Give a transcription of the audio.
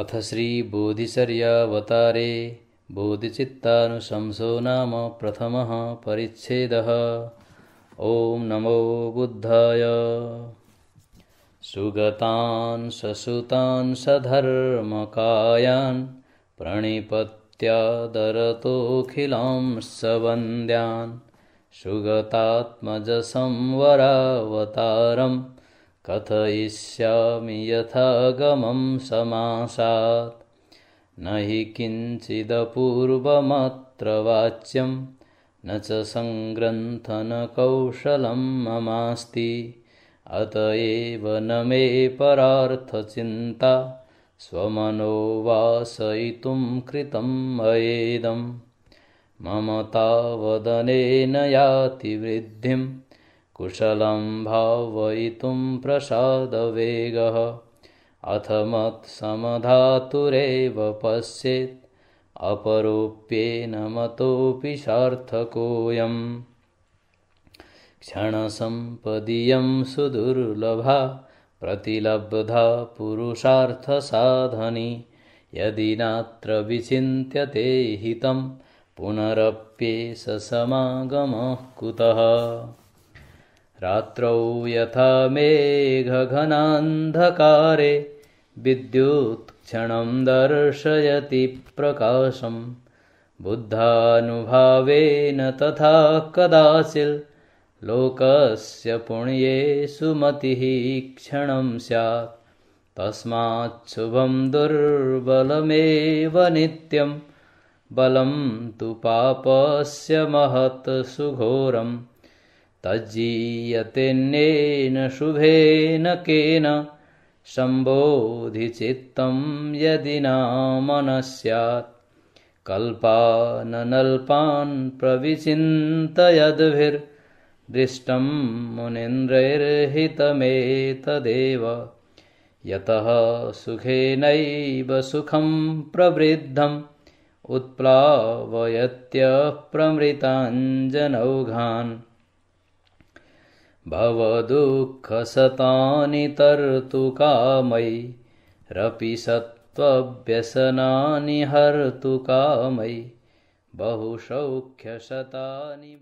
अथ श्रीबोधिचर्यावतारे बोधिचित्तानुशंसो नाम प्रथमः परिच्छेदः ॐ नमो बुद्धाय सुगतान् ससुतान् सधर्मकायान् प्रणिपत्यादरतोऽखिलां सवन्द्यान् वन्द्यान् सुगतात्मजसंवरावतारम् कथयिष्यामि यथागमं समासात् न हि किञ्चिदपूर्वमत्र वाच्यं न च सङ्ग्रन्थनकौशलं ममास्ति अत एव न मे परार्थचिन्ता स्वमनोवासयितुं मयेदं मम तावदनेन वृद्धिं कुशलं भावयितुं प्रसादवेगः अथ मत्समधातुरेव पश्येत् अपरोप्येन मतोऽपि सार्थकोऽयम् क्षणसम्पदीयं सुदुर्लभा प्रतिलब्धा पुरुषार्थसाधनी यदि नात्र विचिन्त्यते हितं पुनरप्येष समागमः कुतः रात्रौ यथा मेघघनान्धकारे विद्युत्क्षणं दर्शयति प्रकाशं बुद्धानुभावेन तथा कदाचित् लोकस्य पुण्येषु मतिः क्षणं स्यात् तस्माच्छुभं दुर्बलमेव नित्यं बलं तु पापस्य महत् सुघोरम् तज्जीयते नेन शुभेन केन सम्बोधिचित्तं यदि यदिना मनः स्यात् कल्पा प्रविचिन्तयद्भिर्दृष्टं मुनिन्द्रैर्हितमेतदेव यतः सुखेनैव सुखं प्रवृद्धम् प्रमृताञ्जनौघान् भवदुःखसतानि तर्तुकामयि सत्त्वव्यसनानि हर्तुकामयि बहुसौख्यशतानि